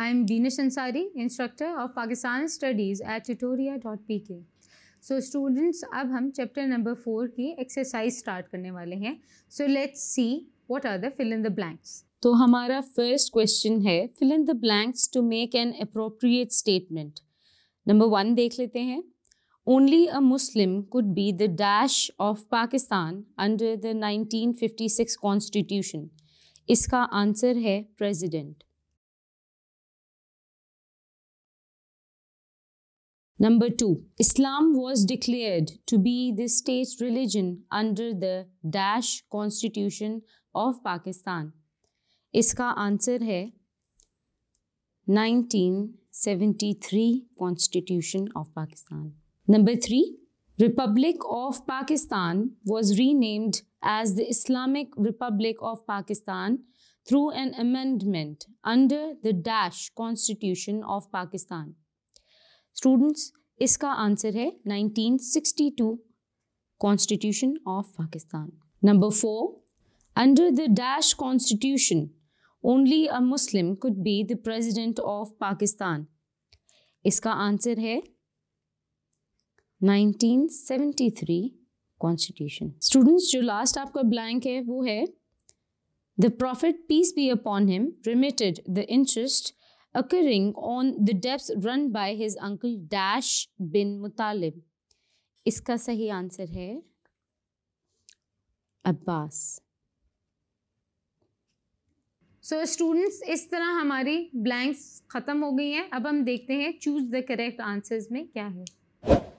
I am Ansari instructor of Pakistan studies at Tutoria dot P K so students अब हम chapter number four की exercise start करने वाले हैं so let's see what are the fill in the blanks तो हमारा first question है fill in the blanks to make an appropriate statement number one देख लेते हैं Muslim could be the dash of Pakistan under the nineteen fifty 1956 constitution इसका answer है president Number two, Islam was declared to be the state religion under the Dash Constitution of Pakistan. इसका answer है 1973 Constitution of Pakistan. Number three, Republic of Pakistan was renamed as the Islamic Republic of Pakistan through an amendment under the Dash Constitution of Pakistan. Students इसका answer है 1962 constitution of Pakistan number four under the dash constitution only a Muslim could be the president of Pakistan इसका answer है 1973 constitution students जो last आपका blank है वो है the prophet peace be upon him remitted the interest occurring on the debts run by his uncle Dash bin Mutalib? इसका सही answer है अब्बास सो so, स्टूडेंट्स इस तरह हमारी ब्लैंक्स ख़त्म हो गई हैं अब हम देखते हैं चूज़ द करेक्ट आंसर्स में क्या है